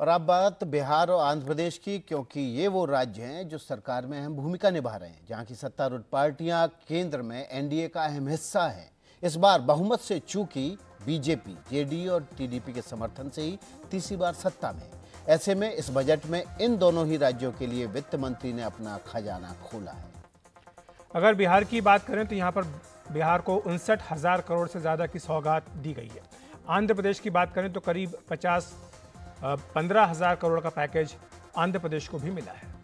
और अब बात बिहार और आंध्र प्रदेश की क्योंकि ये वो राज्य हैं जो सरकार में अहम भूमिका निभा रहे हैं जहां की सत्तारूढ़ पार्टियां केंद्र में एनडीए का अहम हिस्सा है इस बार बहुमत से चूकी बीजेपी जेडीयू और टीडीपी के समर्थन से ही तीसरी बार सत्ता में ऐसे में इस बजट में इन दोनों ही राज्यों के लिए वित्त मंत्री ने अपना खजाना खोला है अगर बिहार की बात करें तो यहाँ पर बिहार को उनसठ हजार करोड़ से ज़्यादा की सौगात दी गई है आंध्र प्रदेश की बात करें तो करीब पचास पंद्रह हजार करोड़ का पैकेज आंध्र प्रदेश को भी मिला है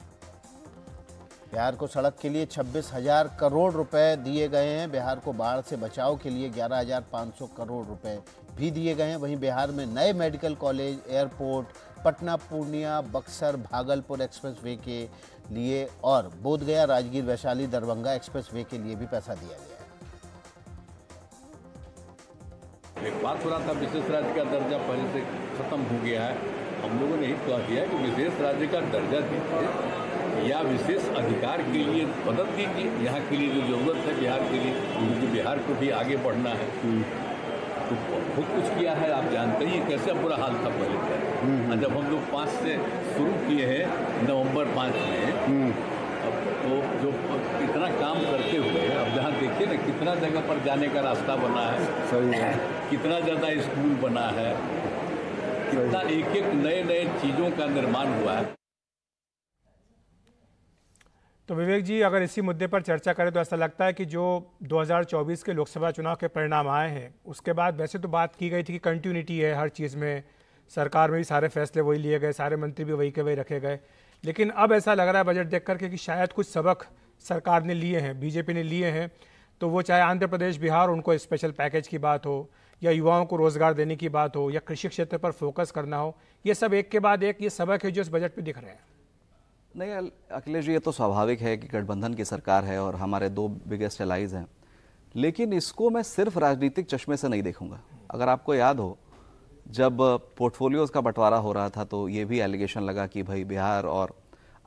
बिहार को सड़क के लिए छब्बीस हजार करोड़ रुपए दिए गए हैं बिहार को बाढ़ से बचाव के लिए ग्यारह हजार पाँच सौ करोड़ रुपए भी दिए गए हैं वहीं बिहार में नए medical college airport Patna Purnia Buxar Bhagalpur वे के लिए और बोधगया राजगीर वैशाली दरभंगा वे के लिए भी पैसा दिया गया एक बात हो रहा था विशेष राज्य का दर्जा पहले से ख़त्म हो गया है हम लोगों ने ही कह दिया कि विशेष राज्य का दर्जा दीजिए या विशेष अधिकार के लिए मदद दीजिए यहाँ के लिए जो ज़रूरत है बिहार के लिए क्योंकि बिहार को भी आगे बढ़ना है तो बहुत कुछ किया है आप जानते ही कैसे बुरा हाल था पहले का हम्म, हम्म। जब हम लोग पाँच से शुरू किए हैं नवंबर पाँच में हम्म। अब तो जो इतना काम करते हुए अब जहाँ देखिए ना कितना जगह पर जाने का रास्ता बना है सही है कितना ज़्यादा स्कूल बना है कितना एक एक नए नए चीज़ों का निर्माण हुआ है तो विवेक जी अगर इसी मुद्दे पर चर्चा करें तो ऐसा लगता है कि जो 2024 के लोकसभा चुनाव के परिणाम आए हैं उसके बाद वैसे तो बात की गई थी कि कंटिन्यूटी है हर चीज़ में सरकार में भी सारे फैसले वही लिए गए सारे मंत्री भी वही के वही रखे गए लेकिन अब ऐसा लग रहा है बजट देख करके कि शायद कुछ सबक सरकार ने लिए हैं बीजेपी ने लिए हैं तो वो चाहे आंध्र प्रदेश बिहार उनको स्पेशल पैकेज की बात हो या युवाओं को रोज़गार देने की बात हो या कृषि क्षेत्र पर फोकस करना हो ये सब एक के बाद एक ये सबक है जो इस बजट पे दिख रहे हैं नहीं अखिलेश जी ये तो स्वाभाविक है कि गठबंधन की सरकार है और हमारे दो बिगेस्ट एलाइज हैं लेकिन इसको मैं सिर्फ राजनीतिक चश्मे से नहीं देखूंगा अगर आपको याद हो जब पोर्टफोलियोज़ का बंटवारा हो रहा था तो ये भी एलिगेशन लगा कि भाई बिहार और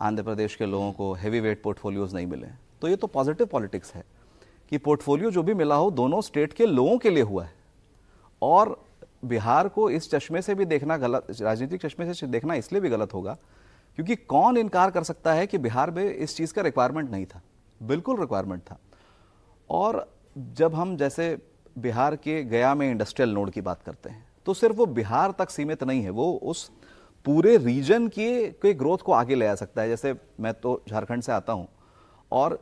आंध्र प्रदेश के लोगों को हैवी वेट पोर्टफोलियोज़ नहीं मिले तो ये तो पॉजिटिव पॉलिटिक्स है कि पोर्टफोलियो जो भी मिला हो दोनों स्टेट के लोगों के लिए हुआ है और बिहार को इस चश्मे से भी देखना गलत राजनीतिक चश्मे से देखना इसलिए भी गलत होगा क्योंकि कौन इनकार कर सकता है कि बिहार में इस चीज़ का रिक्वायरमेंट नहीं था बिल्कुल रिक्वायरमेंट था और जब हम जैसे बिहार के गया में इंडस्ट्रियल नोड की बात करते हैं तो सिर्फ वो बिहार तक सीमित नहीं है वो उस पूरे रीजन की के ग्रोथ को आगे ले आ सकता है जैसे मैं तो झारखंड से आता हूं और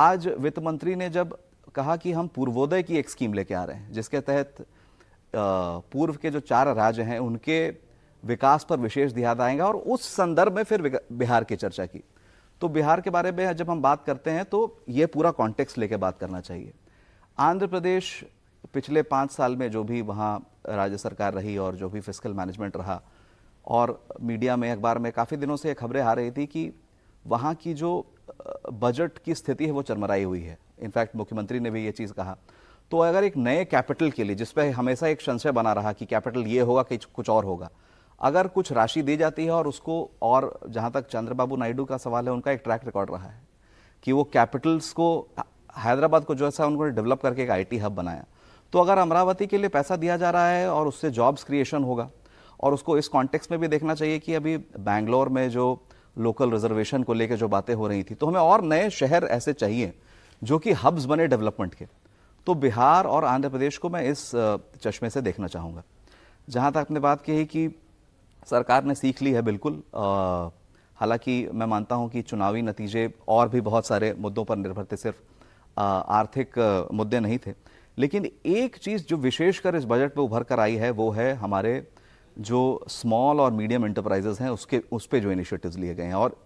आज वित्त मंत्री ने जब कहा कि हम पूर्वोदय की एक स्कीम लेके आ रहे हैं जिसके तहत पूर्व के जो चार राज्य हैं उनके विकास पर विशेष ध्यान आएगा और उस संदर्भ में फिर बिहार की चर्चा की तो बिहार के बारे में जब हम बात करते हैं तो ये पूरा कॉन्टेक्स्ट लेके बात करना चाहिए आंध्र प्रदेश पिछले पाँच साल में जो भी वहाँ राज्य सरकार रही और जो भी फिजिकल मैनेजमेंट रहा और मीडिया में अखबार में काफ़ी दिनों से खबरें आ रही थी कि वहाँ की जो बजट की स्थिति है वो चरमराई हुई है इनफैक्ट मुख्यमंत्री ने भी ये चीज़ कहा तो अगर एक नए कैपिटल के लिए जिस पर हमेशा एक संशय बना रहा कि कैपिटल ये होगा कि कुछ और होगा अगर कुछ राशि दी जाती है और उसको और जहाँ तक चंद्रबाबू नायडू का सवाल है उनका एक ट्रैक रिकॉर्ड रहा है कि वो कैपिटल्स को हैदराबाद को जो ऐसा उन्होंने डेवलप करके एक आईटी हब बनाया तो अगर अमरावती के लिए पैसा दिया जा रहा है और उससे जॉब्स क्रिएशन होगा और उसको इस कॉन्टेक्स में भी देखना चाहिए कि अभी बैंगलोर में जो लोकल रिजर्वेशन को लेकर जो बातें हो रही थी तो हमें और नए शहर ऐसे चाहिए जो कि हब्स बने डेवलपमेंट के तो बिहार और आंध्र प्रदेश को मैं इस चश्मे से देखना चाहूँगा जहाँ तक आपने बात कही कि सरकार ने सीख ली है बिल्कुल हालांकि मैं मानता हूँ कि चुनावी नतीजे और भी बहुत सारे मुद्दों पर निर्भर थे सिर्फ आर्थिक मुद्दे नहीं थे लेकिन एक चीज़ जो विशेषकर इस बजट में उभर कर आई है वो है हमारे जो स्मॉल और मीडियम इंटरप्राइजेस हैं उसके उस पर जो इनिशिएटिव्स लिए गए हैं और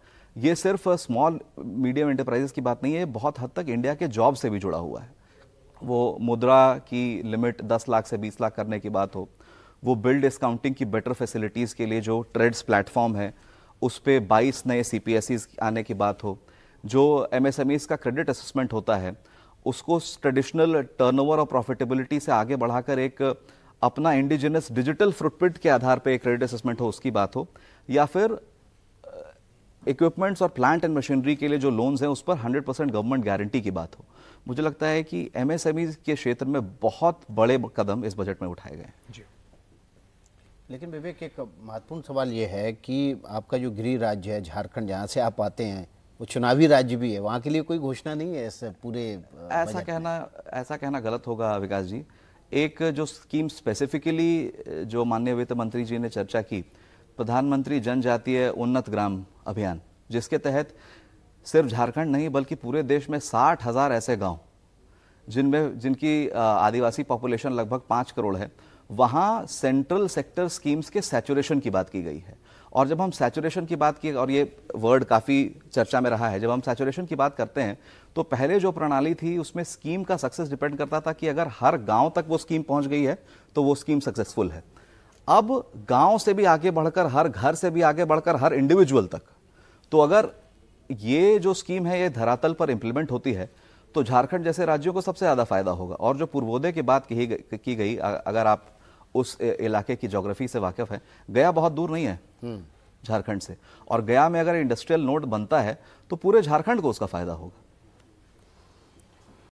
ये सिर्फ स्मॉल मीडियम इंटरप्राइजेस की बात नहीं है बहुत हद तक इंडिया के जॉब से भी जुड़ा हुआ है वो मुद्रा की लिमिट दस लाख से बीस लाख करने की बात हो वो बिल डिस्काउंटिंग की बेटर फैसिलिटीज़ के लिए जो ट्रेड्स प्लेटफॉर्म है उस पर बाईस नए सी आने की बात हो जो एम का क्रेडिट असेसमेंट होता है उसको ट्रेडिशनल टर्नओवर और प्रॉफिटेबिलिटी से आगे बढ़ाकर एक uh, अपना इंडिजिनस डिजिटल फुटप्रिंट के आधार पर एक क्रेडिट असेसमेंट हो उसकी बात हो या फिर इक्विपमेंट्स uh, और प्लांट एंड मशीनरी के लिए जो लोन्स हैं उस पर 100 परसेंट गवर्नमेंट गारंटी की बात हो मुझे लगता है कि एमएसएमई e के क्षेत्र में बहुत बड़े कदम इस बजट में उठाए गए जी लेकिन विवेक एक महत्वपूर्ण सवाल यह है कि आपका जो गृह राज्य है झारखंड जहाँ से आप आते हैं वो चुनावी राज्य भी है वहाँ के लिए कोई घोषणा नहीं है ऐसे पूरे ऐसा कहना ऐसा कहना गलत होगा विकास जी एक जो स्कीम स्पेसिफिकली जो माननीय वित्त मंत्री जी ने चर्चा की प्रधानमंत्री जनजातीय उन्नत ग्राम अभियान जिसके तहत सिर्फ झारखंड नहीं बल्कि पूरे देश में साठ हज़ार ऐसे गांव जिनमें जिनकी आदिवासी पॉपुलेशन लगभग पाँच करोड़ है वहाँ सेंट्रल सेक्टर स्कीम्स के सेचुरेशन की बात की गई है और जब हम सैचुरेशन की बात की और ये वर्ड काफ़ी चर्चा में रहा है जब हम सैचुरेशन की बात करते हैं तो पहले जो प्रणाली थी उसमें स्कीम का सक्सेस डिपेंड करता था कि अगर हर गांव तक वो स्कीम पहुंच गई है तो वो स्कीम सक्सेसफुल है अब गांव से भी आगे बढ़कर हर घर से भी आगे बढ़कर हर इंडिविजुअल तक तो अगर ये जो स्कीम है ये धरातल पर इम्प्लीमेंट होती है तो झारखंड जैसे राज्यों को सबसे ज़्यादा फायदा होगा और जो पूर्वोदय की बात की गई अगर आप उस इलाके की जोग्राफी से वाकिफ़ हैं गया बहुत दूर नहीं है झारखंड से और गया में अगर इंडस्ट्रियल नोट बनता है तो पूरे झारखंड को उसका फ़ायदा होगा